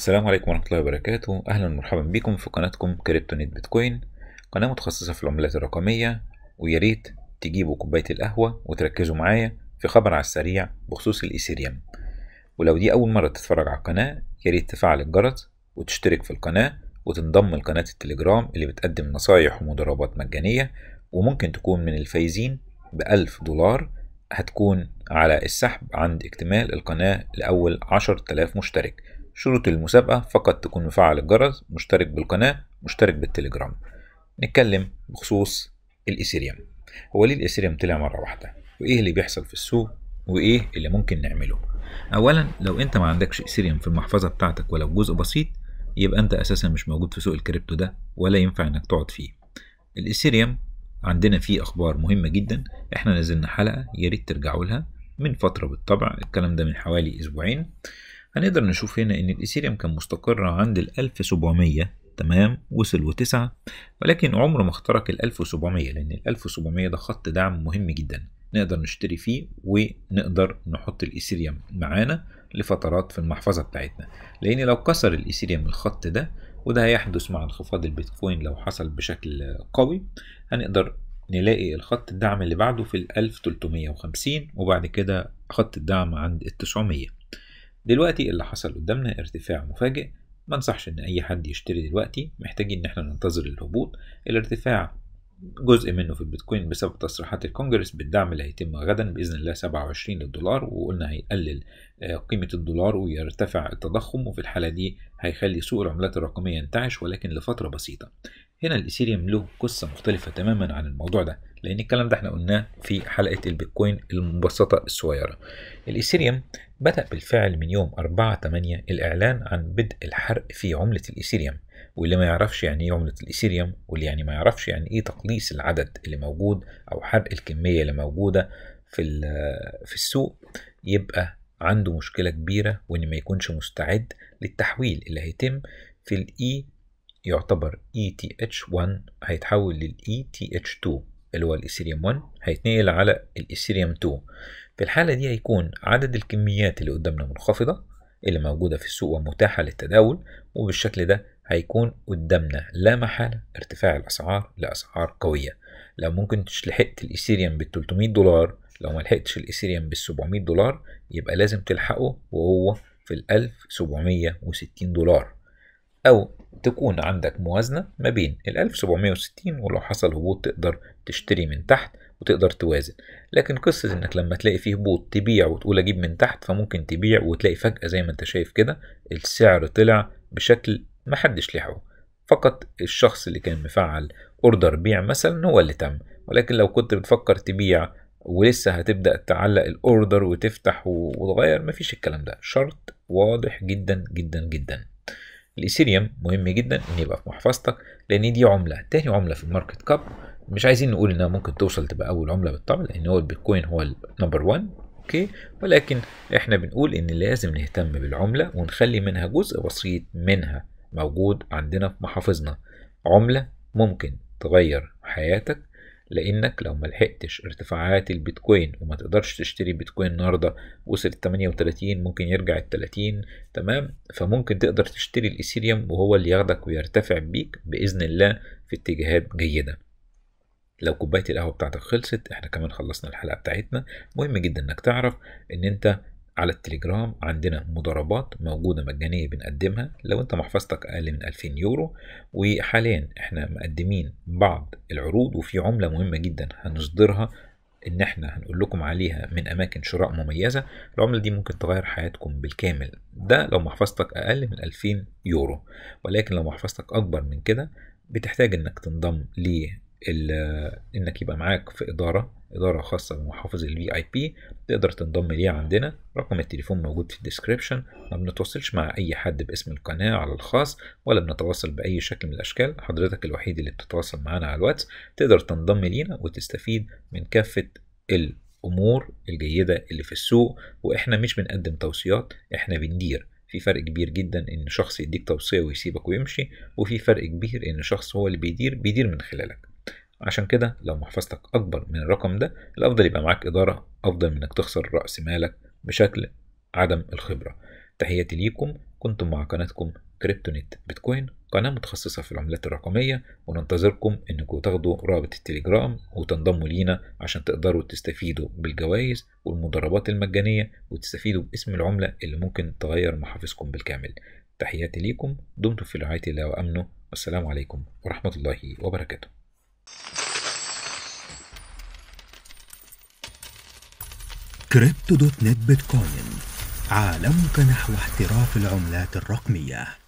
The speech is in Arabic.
السلام عليكم ورحمة الله وبركاته أهلا ومرحبا بكم في قناتكم كريبتونيت بيتكوين قناة متخصصة في العملات الرقمية وياريت تجيبوا كوباية القهوة وتركزوا معايا في خبر على السريع بخصوص الإيثيريوم ولو دي أول مرة تتفرج على القناة ياريت تفعل الجرس وتشترك في القناة وتنضم لقناة التليجرام اللي بتقدم نصايح ومضاربات مجانية وممكن تكون من الفايزين بألف دولار هتكون على السحب عند اكتمال القناة لأول عشر تلاف مشترك شروط المسابقة فقط تكون مفعل الجرس مشترك بالقناة مشترك بالتليجرام نتكلم بخصوص الإيثيريوم هو ليه الإيثيريوم طلع مرة واحدة وإيه اللي بيحصل في السوق وإيه اللي ممكن نعمله أولا لو أنت ما عندكش إيثيريوم في المحفظة بتاعتك ولو جزء بسيط يبقى أنت أساسا مش موجود في سوق الكريبتو ده ولا ينفع إنك تقعد فيه الإيثيريوم عندنا فيه أخبار مهمة جدا إحنا نزلنا حلقة يا ريت ترجعوا لها من فترة بالطبع الكلام ده من حوالي أسبوعين هنقدر نشوف هنا إن الإيثيريوم كان مستقر عند ال 1700 تمام وصل وتسعة ولكن عمره ما اخترق ال 1700 لأن ال 1700 ده خط دعم مهم جدا نقدر نشتري فيه ونقدر نحط الإيثيريوم معانا لفترات في المحفظة بتاعتنا لأن لو كسر الإيثيريوم الخط ده وده هيحدث مع انخفاض البيتكوين لو حصل بشكل قوي هنقدر نلاقي الخط الدعم اللي بعده في ال 1350 وبعد كده خط الدعم عند ال 900 دلوقتي اللي حصل قدامنا ارتفاع مفاجئ ما انصحش ان اي حد يشتري دلوقتي محتاجين ان احنا ننتظر الهبوط الارتفاع جزء منه في البيتكوين بسبب تصريحات الكونجرس بالدعم اللي هيتم غدا باذن الله 27 للدولار وقلنا هيقلل آه، قيمه الدولار ويرتفع التضخم وفي الحاله دي هيخلي سوق العملات الرقميه ينتعش ولكن لفتره بسيطه هنا الايثيريوم له قصه مختلفه تماما عن الموضوع ده لان الكلام ده احنا قلناه في حلقه البيتكوين المبسطه الصغيره الايثيريوم بدا بالفعل من يوم 4 8 الاعلان عن بدء الحرق في عمله الايثيريوم واللي ما يعرفش يعني ايه عمله الايثيريوم واللي يعني ما يعرفش يعني ايه تقليص العدد اللي موجود او حرق الكميه اللي موجوده في آه، في السوق يبقى عنده مشكله كبيره وان ما يكونش مستعد للتحويل اللي هيتم في الاي e يعتبر ETH1 هيتحول لل ETH2 اللي هو الإيثيريوم 1 هيتنقل على الإيثيريوم 2 في الحالة دي هيكون عدد الكميات اللي قدامنا منخفضة اللي موجودة في السوق ومتاحة للتداول وبالشكل ده هيكون قدامنا لا محالة ارتفاع الأسعار لأسعار قوية لو ممكن لحقت الإيثيريوم بال 300 دولار لو ما لحقتش الإيثيريوم بال 700 دولار يبقى لازم تلحقه وهو في ال 1760 دولار أو تكون عندك موازنة ما بين ال 1760 ولو حصل هبوط تقدر تشتري من تحت وتقدر توازن لكن قصة انك لما تلاقي فيه هبوط تبيع وتقول اجيب من تحت فممكن تبيع وتلاقي فجأة زي ما انت شايف كده السعر طلع بشكل محدش لحقه فقط الشخص اللي كان مفعل اوردر بيع مثلا هو اللي تم ولكن لو كنت بتفكر تبيع ولسه هتبدأ تعلق الاوردر وتفتح وتغير مفيش الكلام ده شرط واضح جدا جدا جدا الايثيريوم مهم جدا ان يبقى في محفظتك لان دي عمله تاني عمله في الماركت كاب مش عايزين نقول انها ممكن توصل تبقى اول عمله بالطبع لان هو البيتكوين هو النمبر 1 اوكي ولكن احنا بنقول ان لازم نهتم بالعمله ونخلي منها جزء بسيط منها موجود عندنا في محافظنا عمله ممكن تغير حياتك لانك لو ملحقتش ارتفاعات البيتكوين وما تقدرش تشتري بيتكوين النهارده وصل 38 ممكن يرجع ال 30 تمام فممكن تقدر تشتري الايثيريوم وهو اللي ياخدك ويرتفع بيك باذن الله في اتجاهات جيده لو كوبايه القهوه بتاعتك خلصت احنا كمان خلصنا الحلقه بتاعتنا مهم جدا انك تعرف ان انت على التليجرام عندنا مضاربات موجودة مجانية بنقدمها لو انت محفظتك اقل من 2000 يورو وحاليا احنا مقدمين بعض العروض وفي عملة مهمة جدا هنصدرها ان احنا هنقول لكم عليها من اماكن شراء مميزة العملة دي ممكن تغير حياتكم بالكامل ده لو محفظتك اقل من 2000 يورو ولكن لو محفظتك اكبر من كده بتحتاج انك تنضم ليه انك يبقى معاك في اداره اداره خاصه بمحافظ الفي اي بي تقدر تنضم ليها عندنا رقم التليفون موجود في الديسكريبشن ما بنتواصلش مع اي حد باسم القناه على الخاص ولا بنتواصل باي شكل من الاشكال حضرتك الوحيد اللي بتتواصل معانا على الواتس تقدر تنضم لينا وتستفيد من كافه الامور الجيده اللي في السوق واحنا مش بنقدم توصيات احنا بندير في فرق كبير جدا ان شخص يديك توصيه ويسيبك ويمشي وفي فرق كبير ان شخص هو اللي بيدير بيدير من خلالك عشان كده لو محفظتك أكبر من الرقم ده الأفضل يبقى معاك إدارة أفضل من إنك تخسر رأس مالك بشكل عدم الخبرة تحياتي ليكم كنتم مع قناتكم كريبتونيت بيتكوين قناة متخصصة في العملات الرقمية وننتظركم انكم تاخدوا رابط التليجرام وتنضموا لينا عشان تقدروا تستفيدوا بالجوائز والمضاربات المجانية وتستفيدوا باسم العملة اللي ممكن تغير محافظكم بالكامل تحياتي ليكم دمتم في رعاية الله وأمنه والسلام عليكم ورحمة الله وبركاته كريبتو دوت نت بيتكوين عالمك نحو احتراف العملات الرقميه